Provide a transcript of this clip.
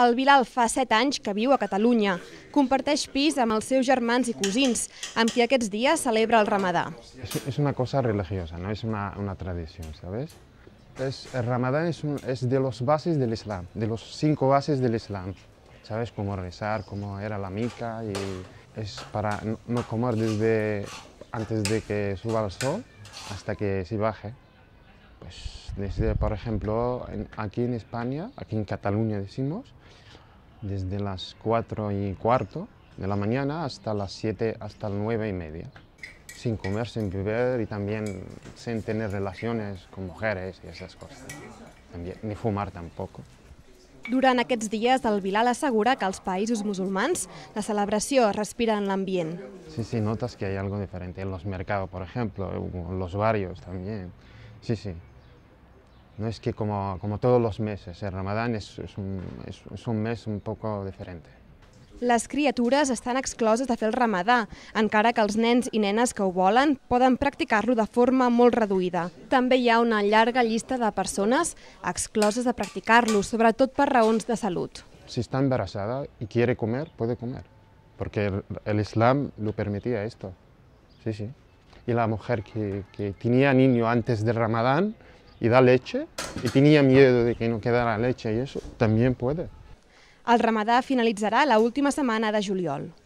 El Bilal fa 7 anys que viu a Catalunya. Comparteix pis amb els seus germans i cosins, amb qui aquests dies celebra el ramadà. És una cosa religiosa, no és una, una tradició, saps? Es, el ramadà és, un, és de los bases de l'islam, de los cinco bases de l'islam. Saps com rezar, com era la mica i és para no, no comer de antes de que suba el sol hasta que se baje pues desde, por ejemplo, en, aquí en España, aquí en Cataluña decimos, desde las 4 y cuarto de la mañana hasta las 7, hasta las 9 y media, sin comer, sin beber y también sin tener relaciones con mujeres y esas cosas, también, ni fumar tampoco. Durant aquests dies, el Bilal assegura que als països musulmans la celebració respira en l'ambient. Sí, sí, notes que hi ha algo diferent en los mercados, por ejemplo, en los barrios también. Sí, sí, no es que como, como todos los meses, el Ramadán es, es, un, es, es un mes un poco diferente. Les criatures estan excloses de fer el ramadà, encara que els nens i nenes que ho volen poden practicar-lo de forma molt reduïda. També hi ha una llarga llista de persones excloses de practicar-lo, sobretot per raons de salut. Si està embarassada i quiere comer, puede comer, porque el Islam lo permitía esto. Sí, sí. Y la mujer que, que tenía niño antes del ramadán, y da leche, y tenía miedo de que no quedara leche y eso, también puede. El ramadà finalitzarà la última setmana de juliol.